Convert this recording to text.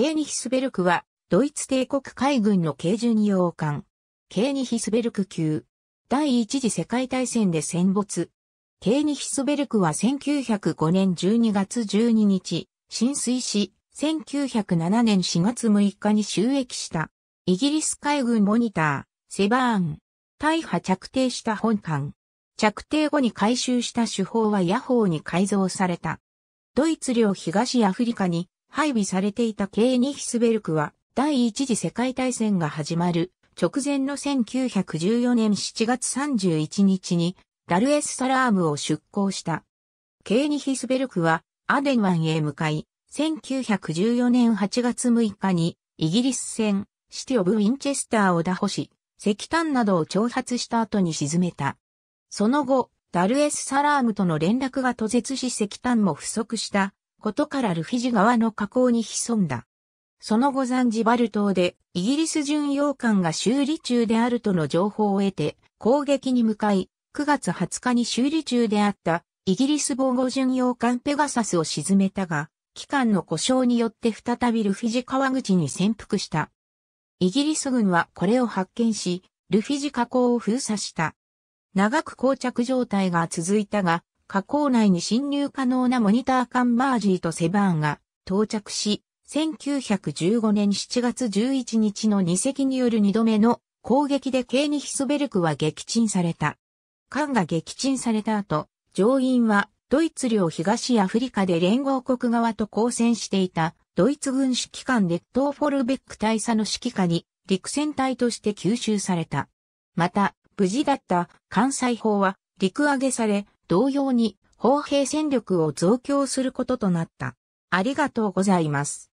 ケーニヒスベルクは、ドイツ帝国海軍の軽巡洋艦、ケーニヒスベルク級。第一次世界大戦で戦没。ケーニヒスベルクは1905年12月12日、浸水し、1907年4月6日に収益した。イギリス海軍モニター、セバーン。大破着底した本艦。着底後に回収した手法は野砲に改造された。ドイツ領東アフリカに配備されていたーニヒスベルクは第一次世界大戦が始まる直前の1914年7月31日にダルエスサラームを出港した。ーニヒスベルクはアデン湾へ向かい、1914年8月6日にイギリス船シティオブ・ウィンチェスターを打破し、石炭などを挑発した後に沈めた。その後、ダルエス・サラームとの連絡が途絶し石炭も不足したことからルフィジ川の河口に潜んだ。その後ザンジバル島でイギリス巡洋艦が修理中であるとの情報を得て攻撃に向かい9月20日に修理中であったイギリス防護巡洋艦ペガサスを沈めたが機関の故障によって再びルフィジ川口に潜伏した。イギリス軍はこれを発見しルフィジ河口を封鎖した。長く膠着状態が続いたが、加工内に侵入可能なモニターカンバージーとセバーンが到着し、1915年7月11日の2隻による2度目の攻撃でケーニヒスベルクは撃沈された。艦が撃沈された後、乗員はドイツ領東アフリカで連合国側と交戦していたドイツ軍指揮官列島フォルベック大佐の指揮下に陸戦隊として吸収された。また、無事だった艦載砲は陸揚げされ、同様に砲兵戦力を増強することとなった。ありがとうございます。